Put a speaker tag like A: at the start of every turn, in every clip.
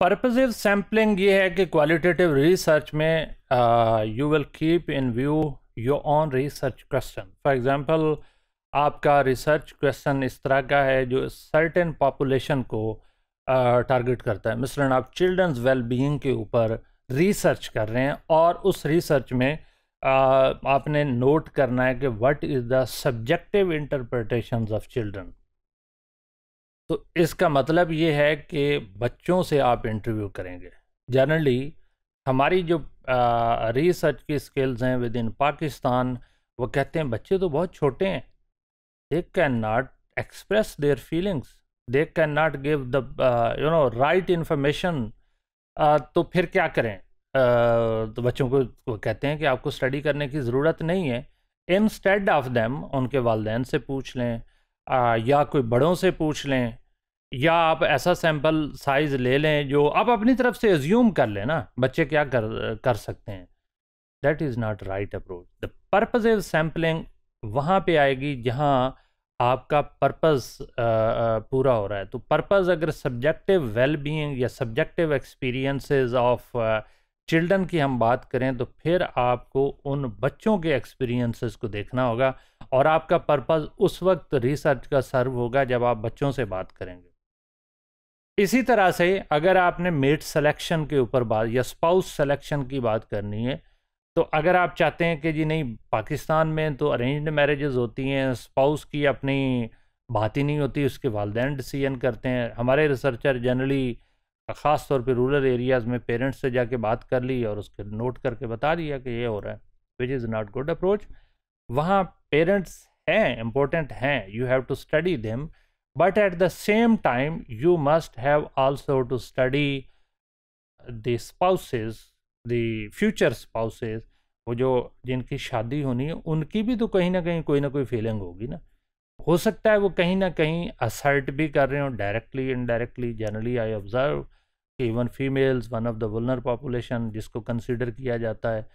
A: purposive sampling ये है कि क्वालिटेटिव रिसर्च में you will keep in view your own research question for example आपका रिसर्च क्वेश्चन इस तरह का है जो सर्टेन पॉपुलेशन को टारगेट uh, करता है मिसलन आप चिल्ड्रंस वेल बींग के ऊपर रिसर्च कर रहे हैं और उस रिसर्च में uh, आपने नोट करना है कि what is the subjective interpretation of children तो इसका मतलब ये है कि बच्चों से आप इंटरव्यू करेंगे जनरली हमारी जो रिसर्च की स्किल्स हैं विद इन पाकिस्तान वो कहते हैं बच्चे तो बहुत छोटे हैं they can not express their feelings they can not give the you know right information तो फिर क्या करें uh, तो बच्चों को, को कहते हैं कि आपको स्टडी करने की ज़रूरत नहीं है इन स्टेड ऑफ दैम उनके वालदेन से पूछ लें आ, या कोई बड़ों से पूछ लें या आप ऐसा सैम्पल साइज़ ले लें जो आप अपनी तरफ से एज्यूम कर लें ना बच्चे क्या कर कर सकते हैं that is not right approach the purpose is sampling वहाँ पे आएगी जहाँ आपका पर्पस पूरा हो रहा है तो पर्पस अगर सब्जेक्टिव वेल बीइंग या सब्जेक्टिव एक्सपीरियंसेस ऑफ चिल्ड्रन की हम बात करें तो फिर आपको उन बच्चों के एक्सपीरियंसेस को देखना होगा और आपका पर्पज़ उस वक्त रिसर्च का सर्व होगा जब आप बच्चों से बात करेंगे इसी तरह से अगर आपने मेट सिलेक्शन के ऊपर बात या स्पाउस सिलेक्शन की बात करनी है तो अगर आप चाहते हैं कि जी नहीं पाकिस्तान में तो अरेंज्ड मैरिजेज़ होती हैं स्पाउस की अपनी बात ही नहीं होती उसके वालदेन डिसीजन करते हैं हमारे रिसर्चर जनरली ख़ास तौर पर रूरल एरियाज़ में पेरेंट्स से जाके बात कर ली और उसके नोट करके बता दिया कि ये हो रहा है which is not good approach वहाँ पेरेंट्स हैं इम्पोर्टेंट हैं you have to study them but at the same time you must have also to study the spouses the future spouses वो जो जिनकी शादी होनी है उनकी भी तो कहीं ना कहीं कोई ना कोई फीलिंग होगी ना हो सकता है वो कहीं ना कहीं असर्ट भी कर रहे हो directly indirectly generally I observe कि even females one of the vulnerable population जिसको कंसिडर किया जाता है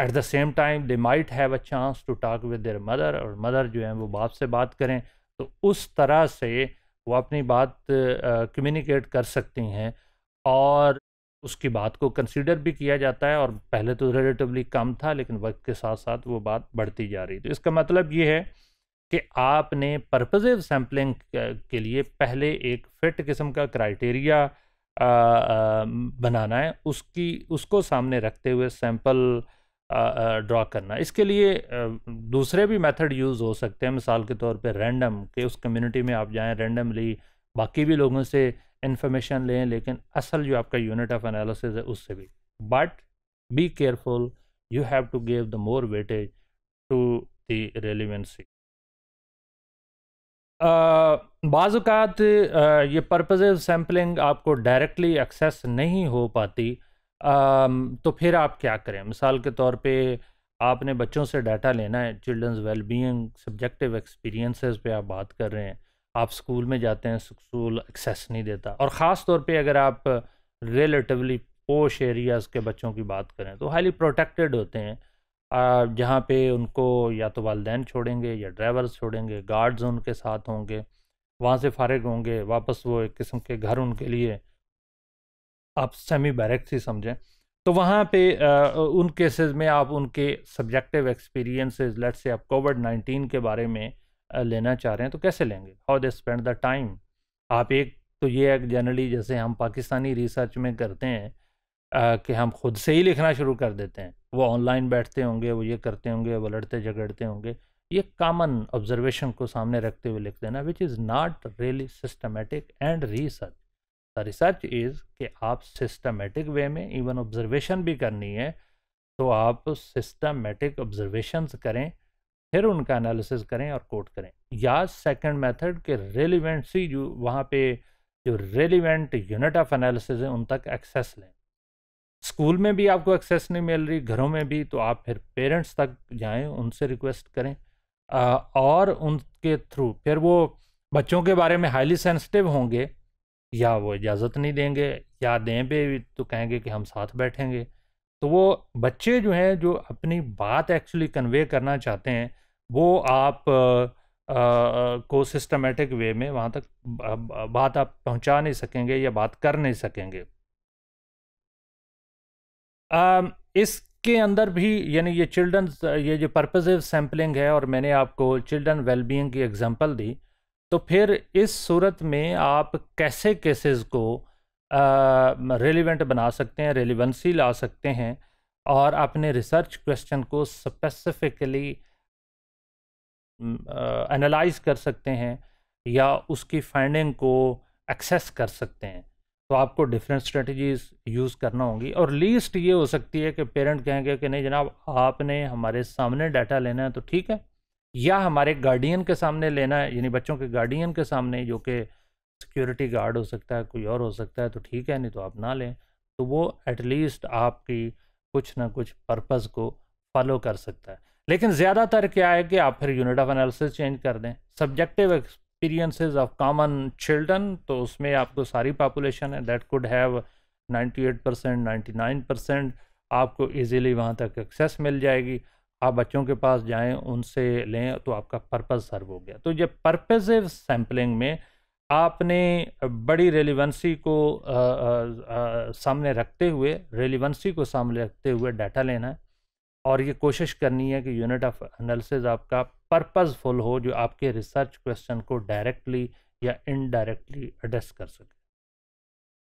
A: at the same time they might have a chance to talk with their mother और मदर जो है वो बाप से बात करें तो उस तरह से वो अपनी बात कम्युनिकेट कर सकती हैं और उसकी बात को कंसिडर भी किया जाता है और पहले तो रिलेटिवली कम था लेकिन वक्त के साथ साथ वो बात बढ़ती जा रही तो इसका मतलब ये है कि आपने पर्पजिव सैम्पलिंग के लिए पहले एक फिट किस्म का क्राइटेरिया बनाना है उसकी उसको सामने रखते हुए सैम्पल ड्रॉ करना इसके लिए दूसरे भी मेथड यूज़ हो सकते हैं मिसाल के तौर पे रैंडम के उस कम्युनिटी में आप जाएं रैंडमली बाकी भी लोगों से इन्फॉर्मेशन लें लेकिन असल जो आपका यूनिट ऑफ एनालिसिस है उससे भी but be careful you have to give the more weightage to the relevancy बाज़ात ये पर्पज़ सैम्पलिंग आपको डायरेक्टली एक्सेस नहीं हो पाती तो फिर आप क्या करें मिसाल के तौर पे आपने बच्चों से डाटा लेना है चिल्ड्रंस वेलबींग सब्जेक्टिव एक्सपीरियंसेस पे आप बात कर रहे हैं आप स्कूल में जाते हैं स्कूल एक्सेस नहीं देता और ख़ास तौर पे अगर आप रिलेटिवली पोश एरियाज़ के बच्चों की बात करें तो हाईली प्रोटेक्टेड होते हैं जहाँ पे उनको या तो वालदेन छोड़ेंगे या ड्राइवर छोड़ेंगे गार्ड्स उनके साथ होंगे वहाँ से फारग होंगे वापस वो एक किस्म के घर उनके लिए आप सेमी बैरक से समझें तो वहाँ पे आ, उन केसेस में आप उनके सब्जेक्टिव एक्सपीरियंसेस लेट्स से आप कोविड नाइन्टीन के बारे में लेना चाह रहे हैं तो कैसे लेंगे how they spend the time आप एक तो ये एक जनरली जैसे हम पाकिस्तानी रिसर्च में करते हैं आ, कि हम खुद से ही लिखना शुरू कर देते हैं वो ऑनलाइन बैठते होंगे वो ये करते होंगे वो लड़ते झगड़ते होंगे ये कॉमन ऑब्जर्वेशन को सामने रखते हुए लिख देना which is not really systematic and research the research is कि आप सिस्टमेटिक वे में इवन ऑब्जर्वेशन भी करनी है तो आप सिस्टमेटिक ऑब्जर्वेशंस करें फिर उनका एनालिसिस करें और कोट करें या सेकंड मेथड के रेलिवेंसी जो वहाँ पे जो रेलिवेंट यूनिट ऑफ एनालिसिस है उन तक एक्सेस लें स्कूल में भी आपको एक्सेस नहीं मिल रही घरों में भी तो आप फिर पेरेंट्स तक जाएं उनसे रिक्वेस्ट करें और उनके थ्रू फिर वो बच्चों के बारे में हाईली सेंसिटिव होंगे या वो इजाज़त नहीं देंगे या दें भी तो कहेंगे कि हम साथ बैठेंगे तो वो बच्चे जो हैं जो अपनी बात एक्चुअली कन्वे करना चाहते हैं वो आप आ, आ, को सिस्टमेटिक वे में वहाँ तक बात आप पहुँचा नहीं सकेंगे या बात कर नहीं सकेंगे आ, इसके अंदर भी यानी ये चिल्ड्रन ये जो पर्पजिव सैम्पलिंग है और मैंने आपको चिल्ड्रन वेलबींग की एग्जांपल दी तो फिर इस सूरत में आप कैसे केसेस को रेलिवेंट बना सकते हैं रेलिवेंसी ला सकते हैं और अपने रिसर्च क्वेश्चन को स्पेसिफिकली एनालाइज कर सकते हैं या उसकी फाइंडिंग को एक्सेस कर सकते हैं तो आपको डिफरेंट स्ट्रेटजीज यूज़ करना होगी और लीस्ट ये हो सकती है कि पेरेंट कहेंगे कि नहीं जनाब आपने हमारे सामने डाटा लेना है तो ठीक है या हमारे गार्डियन के सामने लेना है यानी बच्चों के गार्डियन के सामने जो कि सिक्योरिटी गार्ड हो सकता है कोई और हो सकता है तो ठीक है नहीं तो आप ना लें तो वो एटलीस्ट आपकी कुछ ना कुछ पर्पज़ को फॉलो कर सकता है लेकिन ज़्यादातर क्या है कि आप फिर यूनिट ऑफ एनालिसिस चेंज कर दें subjective experiences of common children तो उसमें आपको सारी पॉपुलेशन है that could have 98 percent ninety आपको इजीली वहाँ तक एक्सेस मिल जाएगी आप बच्चों के पास जाएं उनसे लें तो आपका पर्पज़ सर्व हो गया तो ये पर्पजिव सैम्पलिंग में आपने बड़ी रेलिवेंसी को आ, आ, आ, सामने रखते हुए रेलिवेंसी को सामने रखते हुए डाटा लेना है और ये कोशिश करनी है कि यूनिट ऑफ एनालिसिस आपका पर्पज़फुल हो जो आपके रिसर्च क्वेश्चन को डायरेक्टली या इनडायरेक्टली एड्रेस कर सके